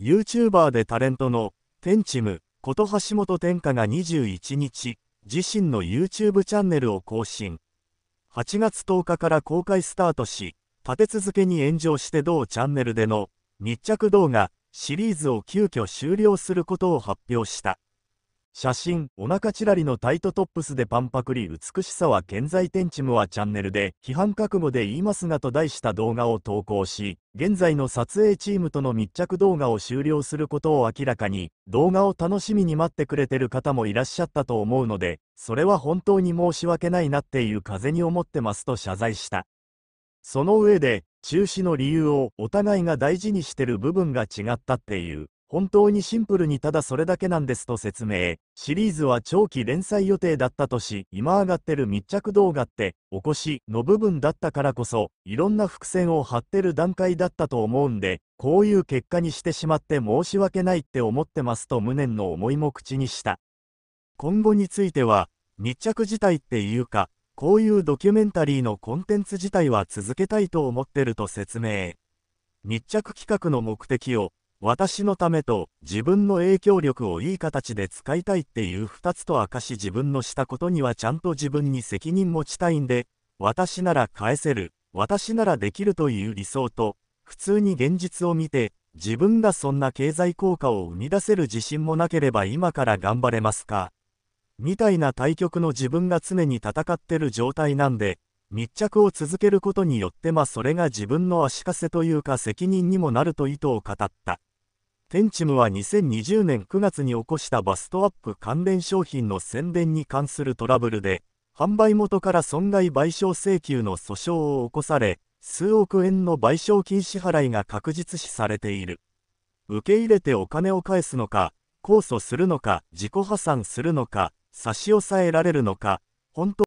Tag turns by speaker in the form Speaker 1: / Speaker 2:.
Speaker 1: YouTuber でタレントの天チムこと橋本天下が21日自身の YouTube チャンネルを更新8月10日から公開スタートし立て続けに炎上して同チャンネルでの密着動画シリーズを急遽終了することを発表した写真、お腹ちらりのタイトトップスでパンパクリ美しさは健在天チムはチャンネルで批判覚悟で言いますがと題した動画を投稿し、現在の撮影チームとの密着動画を終了することを明らかに、動画を楽しみに待ってくれてる方もいらっしゃったと思うので、それは本当に申し訳ないなっていう風に思ってますと謝罪した。その上で、中止の理由をお互いが大事にしてる部分が違ったっていう。本当にシンプルにただそれだけなんですと説明。シリーズは長期連載予定だったとし、今上がってる密着動画って、おこしの部分だったからこそ、いろんな伏線を張ってる段階だったと思うんで、こういう結果にしてしまって申し訳ないって思ってますと無念の思いも口にした。今後については、密着自体っていうか、こういうドキュメンタリーのコンテンツ自体は続けたいと思ってると説明。密着企画の目的を、私のためと自分の影響力をいい形で使いたいっていう二つと明かし自分のしたことにはちゃんと自分に責任持ちたいんで、私なら返せる、私ならできるという理想と、普通に現実を見て、自分がそんな経済効果を生み出せる自信もなければ今から頑張れますか。みたいな対局の自分が常に戦ってる状態なんで、密着を続けることによってまあそれが自分の足かせというか責任にもなると意図を語った。テンチムは2020年9月に起こしたバストアップ関連商品の宣伝に関するトラブルで、販売元から損害賠償請求の訴訟を起こされ、数億円の賠償金支払いが確実視されている。受け入れてお金を返すのか、控訴するのか、自己破産するのか、差し押さえられるのか、本当